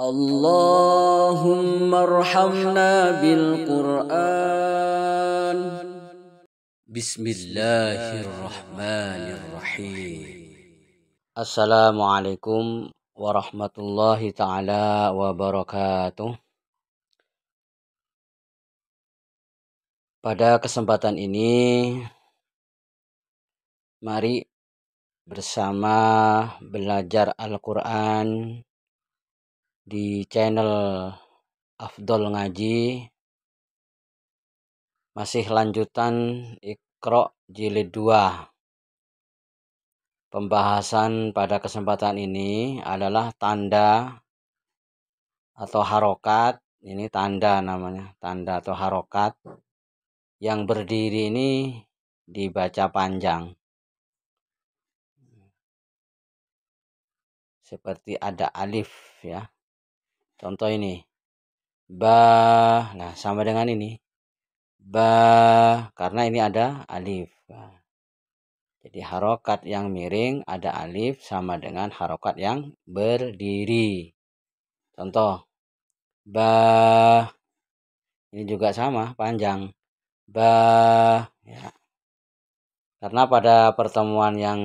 اللهم ارحمنا bil بسم الله الرحمن الرحيم السلام عليكم Pada kesempatan ini, mari bersama belajar Al-Quran di channel Afdol Ngaji masih lanjutan Iqra jilid 2 pembahasan pada kesempatan ini adalah tanda atau harokat ini tanda namanya tanda atau harokat yang berdiri ini dibaca panjang seperti ada alif ya Contoh ini. Ba. Nah, sama dengan ini. Ba. Karena ini ada alif. Nah, jadi harokat yang miring ada alif sama dengan harokat yang berdiri. Contoh. Ba. Ini juga sama, panjang. Ba. Ya. Karena pada pertemuan yang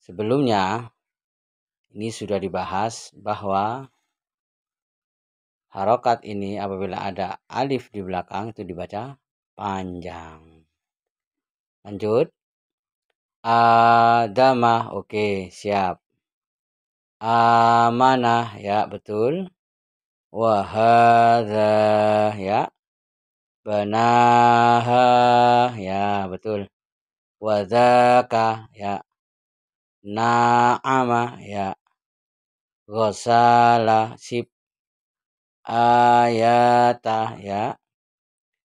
sebelumnya ini sudah dibahas bahwa harokat ini apabila ada alif di belakang itu dibaca panjang. Lanjut. Adama, oke, siap. Amanah, ya, betul. Wahada, ya. benahah, ya, betul. Wadakah, ya. Naama, ya. Gosala, sip ayata ya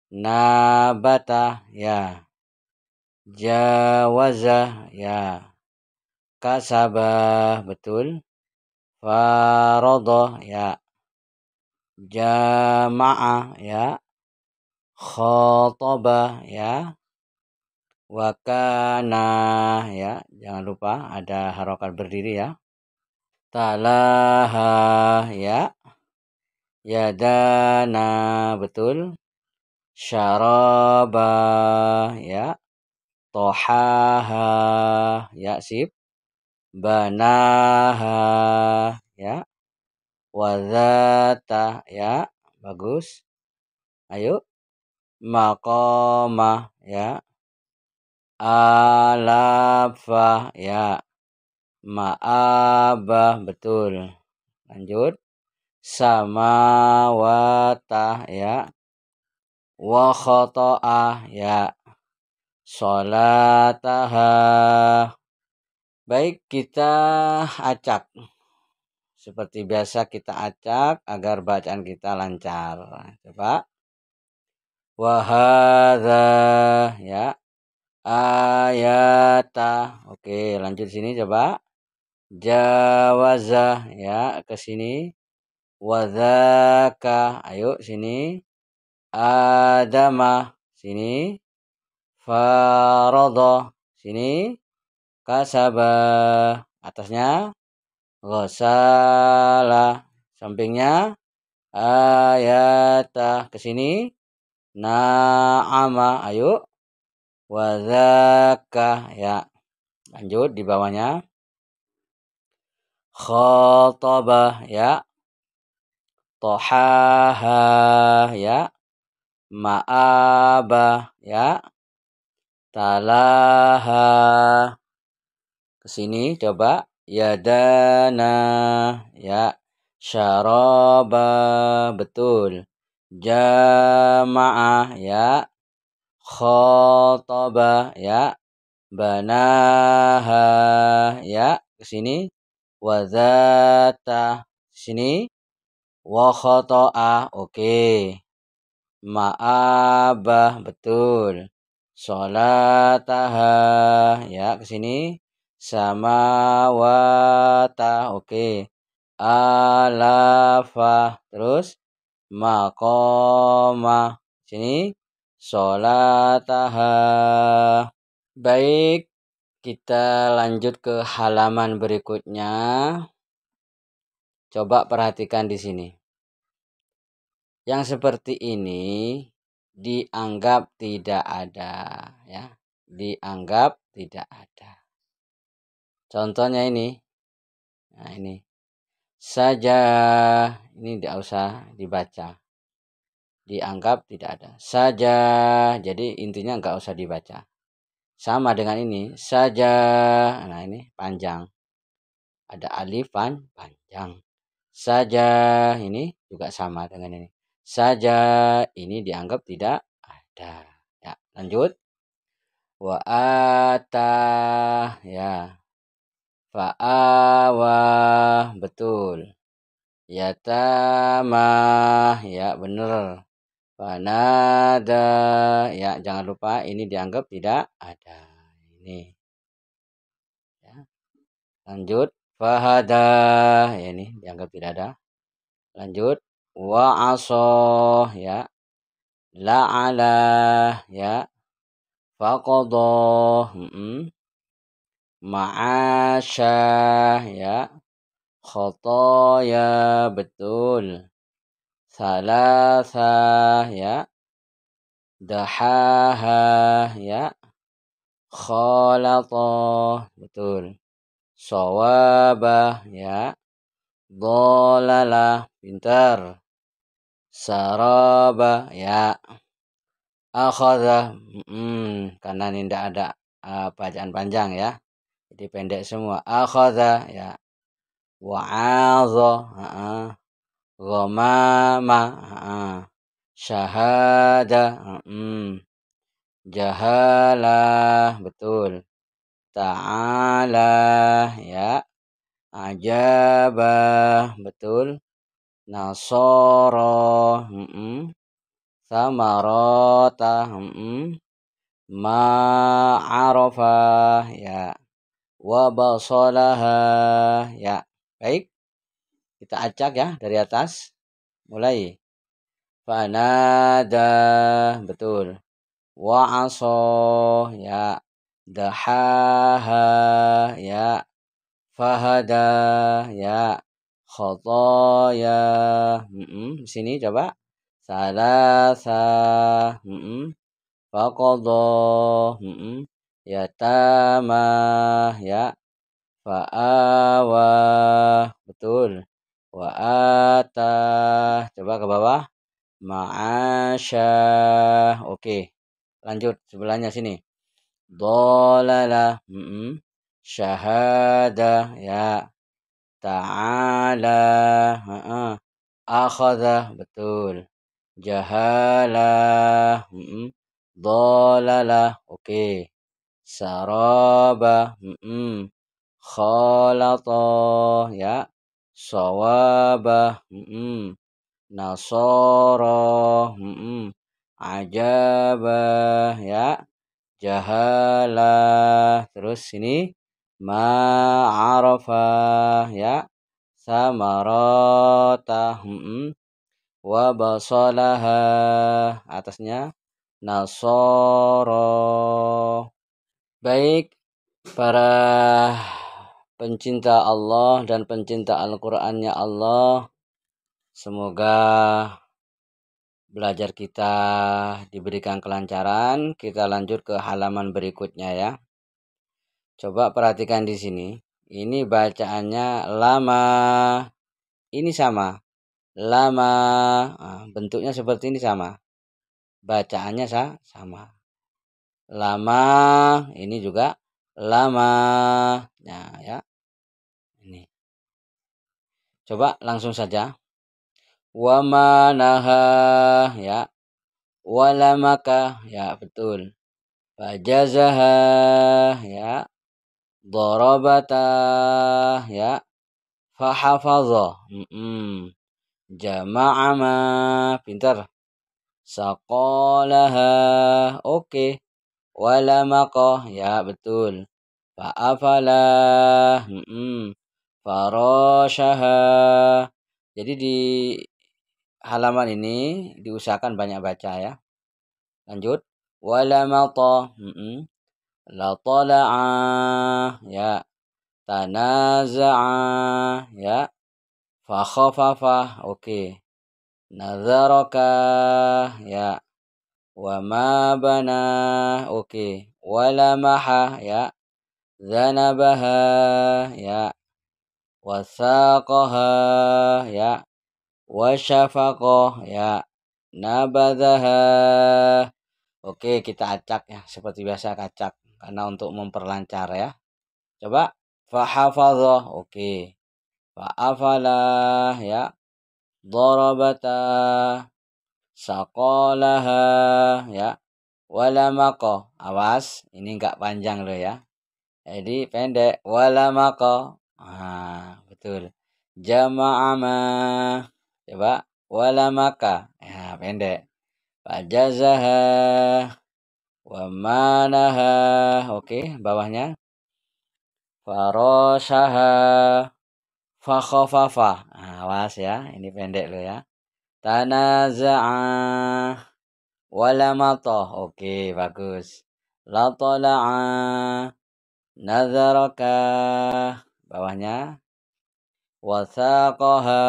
nabata ya jawaza ya kasabah betul farodoh ya jamaah ya khotobah ya wakana ya jangan lupa ada harokat berdiri ya talaha ya Yadana betul. Syaraba ya. Tohaha ya sip. Banaha ya. Wadata ya. Bagus. Ayo. Makomah ya. Alafah ya. Ma'abah betul. Lanjut. Sama wata ya wa khotoah ya solataha baik kita acak seperti biasa kita acak agar bacaan kita lancar coba wahada ya ayata oke lanjut sini coba jawaza ya ke sini Wadhaka. Ayo sini. Adama. Sini. Farodo. Sini. Kasaba. Atasnya. Gosala. Sampingnya. Ayata. Ke sini. Naama. Ayo. Wadhaka. Ya. Lanjut di bawahnya. Khotobah. Ya Tohaha ya. Ma'aba ya. Talaha. Kesini coba. Yadana ya. Syaraba betul. Jama'ah ya. khotoba ya. Banaha ya. Kesini. Wazata sini wa khata'a oke ma'abah betul solataha ya ke sini samawata oke Alafah, terus makoma sini solataha baik kita lanjut ke halaman berikutnya Coba perhatikan di sini. Yang seperti ini dianggap tidak ada, ya. Dianggap tidak ada. Contohnya ini. Nah, ini. Saja ini tidak usah dibaca. Dianggap tidak ada. Saja. Jadi intinya nggak usah dibaca sama dengan ini saja nah ini panjang ada alifan panjang saja ini juga sama dengan ini. Saja ini dianggap tidak ada. Ya, lanjut. Wa ata ya. Fa'awa betul. Ya Yatama ya benar. Panada ya jangan lupa ini dianggap tidak ada ini. Ya. Lanjut fahada ya ini dianggap tidak ada lanjut wa asoh ya la ala ya faqadah mm -mm. ma'asha ya khotoya betul salasa ya dahaha ya khalata betul sawabah ya dolala pintar saraba ya akhadha mm, karena ini tidak ada uh, bacaan panjang ya jadi pendek semua akhadha ya wa'adha uh, ghamama uh, syahada jahalah jahala betul ta'ala ya ajabah betul nasoro mm -mm. samarota mm -mm. ma'arafah ya wabasolaha ya baik kita acak ya dari atas mulai fanada betul Wa wa'asoh ya dahaha ya fahada ya khotoya mm -mm. sini coba salasa mm -mm. fakodo mm -mm. yatama ya fa'awa betul wa'ata coba ke bawah maasha oke lanjut sebelahnya sini ضلل شهادة يا تعالى أخذ بتول جهالة ضلل أوكي سراب خلط يا صواب نصارى عجابة يا jahala terus ini ma'arafa ya Samaratah hmm, wa basalaha atasnya nasoro baik para pencinta Allah dan pencinta Al-Qur'annya Allah semoga belajar kita diberikan kelancaran, kita lanjut ke halaman berikutnya ya. Coba perhatikan di sini. Ini bacaannya lama. Ini sama. Lama. Ah, bentuknya seperti ini sama. Bacaannya sah, sama. Lama. Ini juga lama. Nah, ya. Ini. Coba langsung saja wa manaha ya walamaka ya betul fajazaha ya darabata ya fahafaza mm -mm. jama'a ma pintar saqalaha oke walamaka ya betul fa'afala mm -mm. jadi di halaman ini diusahakan banyak baca ya. Lanjut. Wala mata. La tala'a. Ya. Tanaza'a. Ya. Fakhafafa. Oke. Nazaraka. Ya. Wama bana. Oke. Wala maha. Ya. Zanabaha. Ya. Wasaqaha. Ya wasyafaqah ya nabadaha oke kita acak ya seperti biasa acak karena untuk memperlancar ya coba fahafadhah oke fa'afalah ya dorobata saqalaha ya walamako awas ini enggak panjang loh ya jadi pendek walamako ah betul jama'ama Coba ya, wala maka. Ya, pendek. Fajazaha wa manaha. Oke, bawahnya. Farosaha fakhofafa. Ah, awas ya, ini pendek lo ya. Tanaza'a wala mato Oke, bagus. Latala'a nazaraka. Bawahnya. Wasaqaha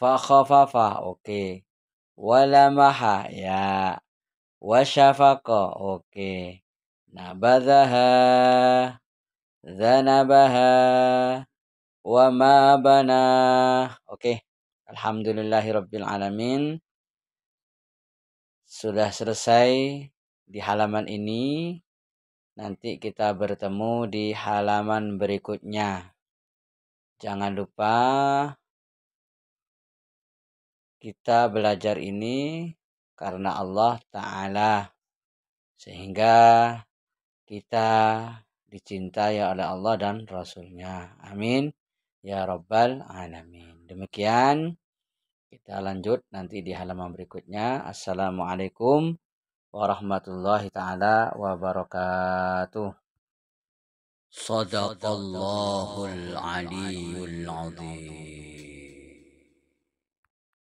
Fakhafafa, oke. Okay. Walamaha, ya. Wasyafaqa, oke. Okay. Nabadaha, zanabaha, wa ma bana. Oke. Okay. Alhamdulillahirabbil alamin. Sudah selesai di halaman ini. Nanti kita bertemu di halaman berikutnya. Jangan lupa kita belajar ini karena Allah Ta'ala. Sehingga kita dicintai oleh Allah dan Rasulnya. Amin. Ya Rabbal Alamin. Demikian kita lanjut nanti di halaman berikutnya. Assalamualaikum warahmatullahi ta'ala wabarakatuh. Sadaqallahul aliyyul azim.